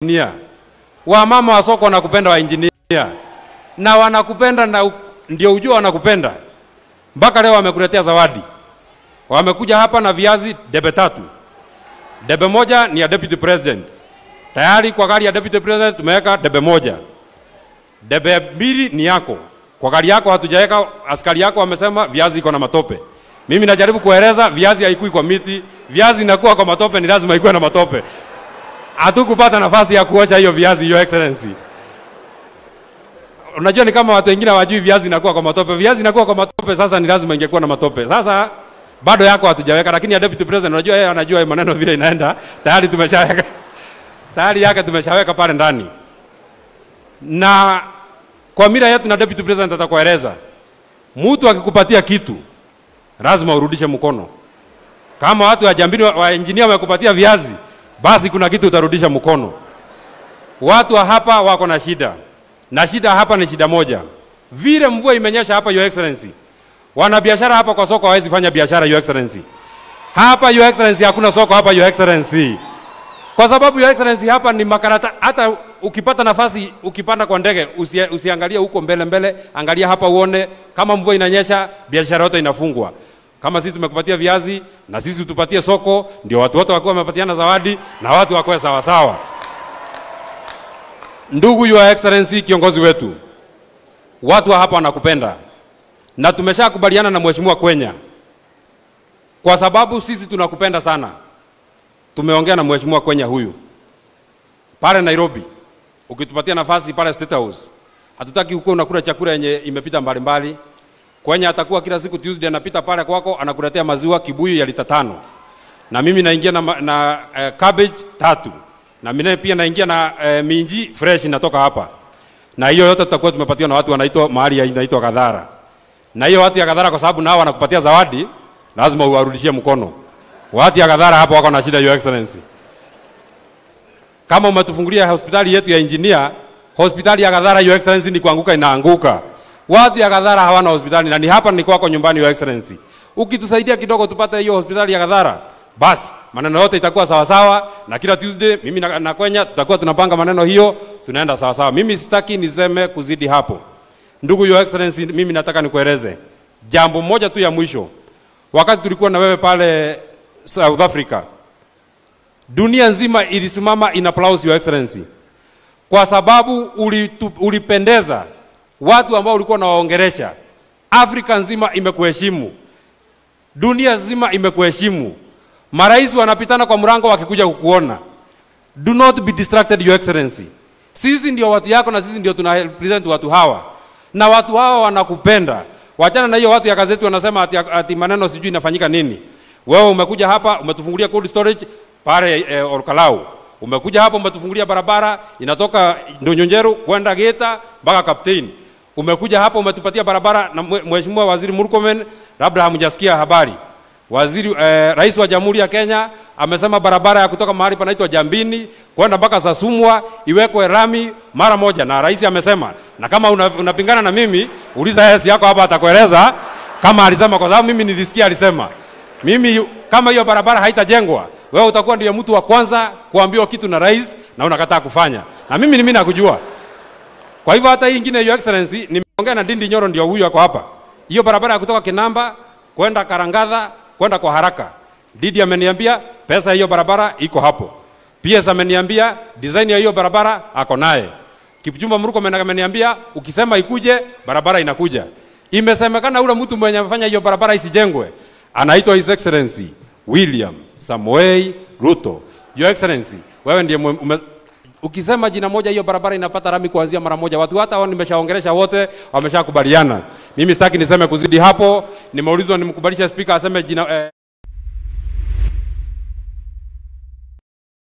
wa Wamama wa soko wanakupenda wa engineer. Na wanakupenda na u... ndio ujua wanakupenda. Mpaka leo wamekuletea zawadi. Wamekuja hapa na viazi debe tatu. Debe moja ni ya deputy president. Tayari kwa gari ya deputy president tumeweka debe moja. Debe mbili ni yako. Kwa gari yako hatujaweka, askari yako wamesema viazi iko na matope. Mimi najaribu kueleza viazi haikui kwa miti, viazi inakuwa kwa matope, ni lazima ikuwe na matope hatukupata nafasi ya kuosha hiyo viazi, your excellency. Unajua ni kama watu wengine hawajui viazi inakuwa kwa matope. Viazi inakuwa kwa matope, sasa ni lazima ingekuwa na matope. Sasa bado yako hatujaweka, lakini ya deputy president unajua yeye anajua maneno vile inaenda, tayari tumeshaweka tayari yake tumeshaweka pale ndani, na kwa mira yetu na deputy president atakueleza, mtu akikupatia kitu lazima urudishe mkono. Kama watu wa Jambini wa, wa engineer wamekupatia viazi basi kuna kitu utarudisha mkono. Watu wa hapa wako na shida, na shida hapa ni shida moja. Vile mvua imenyesha hapa, Your Excellency, wanabiashara hapa kwa soko hawezi fanya biashara, Your Excellency. Hapa Your Excellency hakuna soko hapa, Your Excellency, kwa sababu Your Excellency hapa ni makarata. Hata ukipata nafasi, ukipanda kwa ndege, usia, usiangalia huko mbele mbele, angalia hapa uone kama mvua inanyesha, biashara yote inafungwa. Kama sisi tumekupatia viazi na sisi utupatie soko, ndio watu wote wakiwa wamepatiana zawadi na watu wakuwe sawasawa. Ndugu Your Excellency, kiongozi wetu, watu wa hapa wanakupenda na tumeshakubaliana na mheshimiwa Kwenya, kwa sababu sisi tunakupenda sana. Tumeongea na mheshimiwa Kwenya huyu pale Nairobi, ukitupatia nafasi pale State House, hatutaki huko unakula chakula yenye imepita mbalimbali mbali. Kwenye atakuwa kila siku Tuesday anapita pale kwako anakuletea maziwa kibuyu ya lita tano na mimi naingia na, na uh, cabbage tatu na mimi pia naingia na uh, minji fresh inatoka hapa, na hiyo yote tutakuwa tumepatiwa na watu wanaitwa mahali inaitwa Kadhara, na hiyo watu ya Kadhara, kwa sababu nao wanakupatia zawadi, lazima uwarudishie mkono. Watu ya Kadhara hapo wako na shida, your excellency. Kama umetufungulia hospitali yetu ya engineer hospitali ya Kadhara, your excellency, ni kuanguka inaanguka watu ya Kadhara hawana hospitali, na ni hapa ni kwako nyumbani, Your Excellency. Ukitusaidia kidogo tupate hiyo hospitali ya Kadhara, basi maneno yote itakuwa sawa sawa, na kila Tuesday mimi na, na Kwenya tutakuwa tunapanga maneno hiyo, tunaenda sawa sawa. Mimi sitaki niseme kuzidi hapo. Ndugu Your Excellency, mimi nataka nikueleze jambo moja tu ya mwisho. Wakati tulikuwa na wewe pale South Africa, dunia nzima ilisimama in applause Your Excellency kwa sababu ulipendeza watu ambao ulikuwa unawaongelesha, Afrika nzima imekuheshimu, dunia nzima imekuheshimu. Marais wanapitana kwa mrango wakikuja kukuona. Do not be distracted, Your Excellency. Sisi ndio watu yako na sisi ndio tuna represent watu hawa, na watu hawa wanakupenda. Wachana na hiyo watu ya gazeti wanasema ati, ati maneno sijui inafanyika nini. Wewe umekuja hapa umetufungulia cold storage pale eh, Orkalau. umekuja hapa umetufungulia barabara inatoka Ndonyonjeru kwenda Geta mpaka Kapteni. Umekuja hapa umetupatia barabara na Mheshimiwa Waziri Murkomen, labda hamjasikia habari. Waziri eh, Rais wa Jamhuri ya Kenya amesema barabara ya kutoka mahali panaitwa Jambini kwenda mpaka Sasumwa iwekwe rami mara moja, na rais amesema, na kama unapingana na mimi uliza yes yako hapa, atakueleza kama alisema, kwa sababu mimi nilisikia alisema. Mimi kama hiyo barabara haitajengwa, wewe utakuwa ndiye mtu wa kwanza kuambiwa kitu na rais, na unakataa kufanya, na mimi ni mimi nakujua. Kwa hivyo hata hii nyingine, Your Excellency, nimeongea na Ndindi Nyoro, ndio huyu ako hapa, hiyo barabara ya kutoka Kinamba kwenda Karangadha kwenda kwa haraka. Didi ameniambia pesa hiyo barabara iko hapo. PS ameniambia design ya hiyo barabara ako naye. Kipchumba Mruko ameniambia ukisema ikuje barabara inakuja. Imesemekana ule mtu mwenye amefanya hiyo barabara isijengwe anaitwa His Excellency William Samoei Ruto. Your Excellency, wewe ndiye ukisema jina moja, hiyo barabara inapata rami kuanzia mara moja. Watu hata nimeshaongelesha wote, wameshakubaliana. Mimi sitaki niseme kuzidi hapo. Nimeulizwa nimkubalisha spika aseme jina eh.